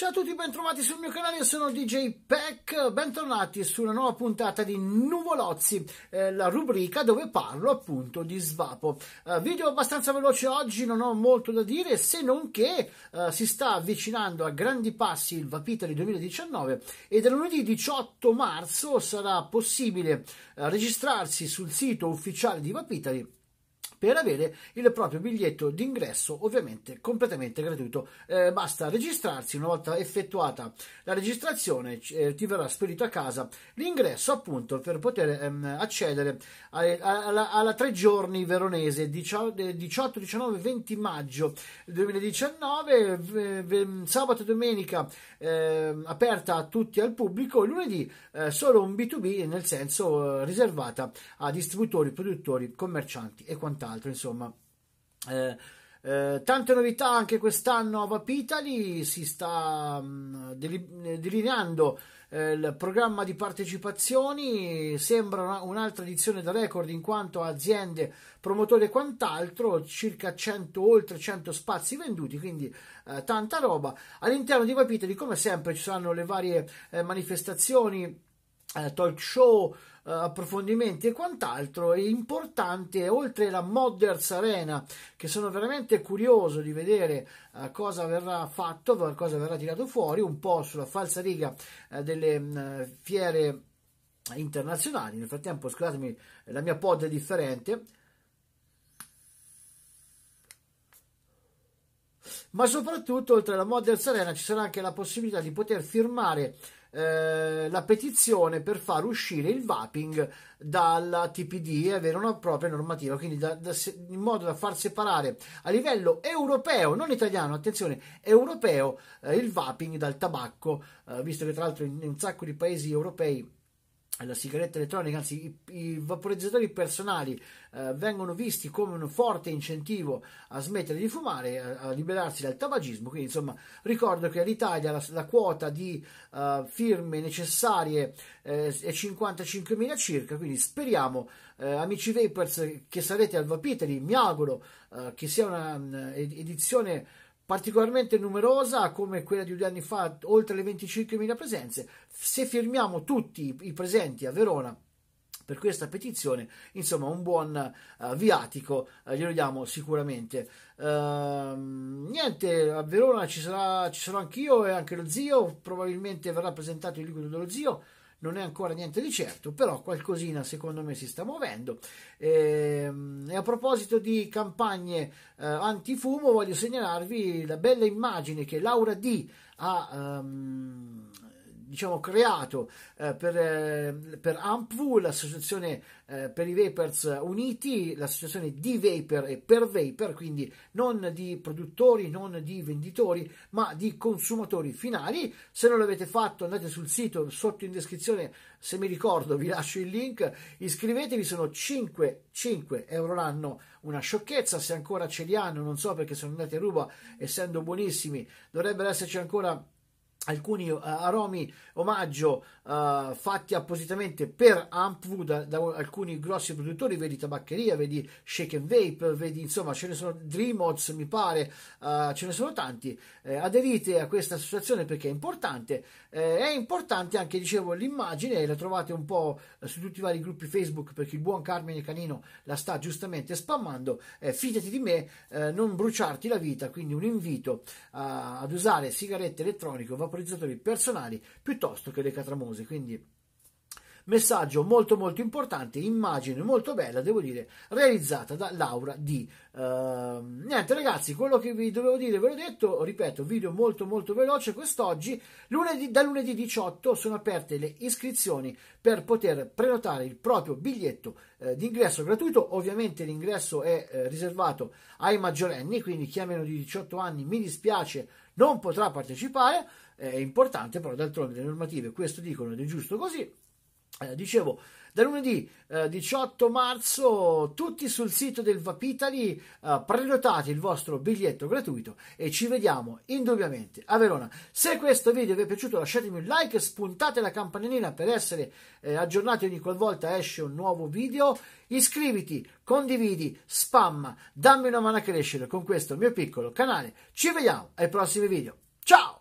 Ciao a tutti, bentrovati sul mio canale, io sono DJ Peck, bentornati su una nuova puntata di Nuvolozzi, eh, la rubrica dove parlo appunto di svapo. Eh, video abbastanza veloce oggi, non ho molto da dire, se non che eh, si sta avvicinando a grandi passi il Vapitali 2019 e da lunedì 18 marzo sarà possibile eh, registrarsi sul sito ufficiale di Vapitali per avere il proprio biglietto d'ingresso ovviamente completamente gratuito. Eh, basta registrarsi, una volta effettuata la registrazione eh, ti verrà spedito a casa l'ingresso appunto per poter ehm, accedere alla, alla tre giorni veronese 18, 19, 20 maggio 2019, sabato e domenica eh, aperta a tutti al pubblico, lunedì eh, solo un B2B nel senso eh, riservata a distributori, produttori, commercianti e quant'altro quant'altro, insomma. Eh, eh, tante novità anche quest'anno a Vapitali, si sta mh, mm, eh, delineando eh, il programma di partecipazioni, sembra una, un'altra edizione da record in quanto aziende, promotori e quant'altro, circa 100, oltre 100 spazi venduti, quindi eh, tanta roba. All'interno di Vapitali come sempre ci saranno le varie eh, manifestazioni, eh, talk show, eh, approfondimenti e quant'altro. è importante, oltre la Modders Arena, che sono veramente curioso di vedere eh, cosa verrà fatto, cosa verrà tirato fuori, un po' sulla falsa falsariga eh, delle mm, fiere internazionali. Nel frattempo, scusatemi, la mia pod è differente. Ma soprattutto, oltre alla Model Arena ci sarà anche la possibilità di poter firmare eh, la petizione per far uscire il vaping dalla TPD e avere una propria normativa, quindi da, da, in modo da far separare a livello europeo, non italiano, attenzione, europeo, eh, il vaping dal tabacco, eh, visto che tra l'altro in, in un sacco di paesi europei la sigaretta elettronica, anzi i, i vaporizzatori personali eh, vengono visti come un forte incentivo a smettere di fumare, a, eh, a liberarsi dal tabagismo, quindi insomma ricordo che all'Italia la, la quota di uh, firme necessarie eh, è 55.000 circa, quindi speriamo eh, amici Vapers che sarete al Vapiteri, mi auguro eh, che sia un'edizione mm, particolarmente numerosa come quella di due anni fa, oltre le 25.000 presenze. Se firmiamo tutti i presenti a Verona per questa petizione, insomma un buon uh, viatico uh, glielo diamo sicuramente. Uh, niente, a Verona ci, sarà, ci sarò anch'io e anche lo zio, probabilmente verrà presentato il liquido dello zio non è ancora niente di certo, però qualcosina secondo me si sta muovendo. E, ehm, e a proposito di campagne eh, antifumo, voglio segnalarvi la bella immagine che Laura D ha. Um, diciamo, creato eh, per, eh, per AMPVU, l'associazione eh, per i Vapers Uniti, l'associazione di Vapor e per Vapor, quindi non di produttori, non di venditori, ma di consumatori finali. Se non l'avete fatto andate sul sito, sotto in descrizione, se mi ricordo vi lascio il link, iscrivetevi, sono 5, 5 euro l'anno, una sciocchezza, se ancora ce li hanno, non so perché sono andati a ruba, essendo buonissimi, dovrebbero esserci ancora alcuni eh, aromi omaggio uh, fatti appositamente per Ampvu da, da, alcuni grossi produttori, vedi Tabaccheria, vedi Shake and Vape, vedi insomma ce ne sono Dreamods mi pare, uh, ce ne sono tanti, eh, aderite a questa associazione perché è importante, eh, è importante anche dicevo l'immagine, la trovate un po' su tutti i vari gruppi Facebook perché il buon Carmine Canino la sta giustamente spammando, eh, fidati di me, non bruciarti la vita, quindi un invito ad usare sigarette elettroniche, vaporizzatori personali piuttosto che le catramose, quindi Messaggio molto molto importante, immagine molto bella, devo dire, realizzata da Laura D. Uh, ehm, niente ragazzi, quello che vi dovevo dire ve l'ho detto, ripeto, video molto molto veloce quest'oggi. Lunedì, da lunedì 18 sono aperte le iscrizioni per poter prenotare il proprio biglietto eh, d'ingresso gratuito. Ovviamente l'ingresso è eh, riservato ai maggiorenni, quindi chi ha meno di 18 anni mi dispiace non potrà partecipare. È importante, però d'altronde le normative questo dicono ed è giusto così. Eh, dicevo, da lunedì eh, 18 marzo tutti sul sito del Vapitali eh, prenotate il vostro biglietto gratuito e ci vediamo indubbiamente a Verona. Se questo video vi è piaciuto lasciatemi un like, spuntate la campanellina per essere eh, aggiornati ogni qualvolta esce un nuovo video, iscriviti, condividi, spam, dammi una mano a crescere con questo mio piccolo canale. Ci vediamo ai prossimi video. Ciao!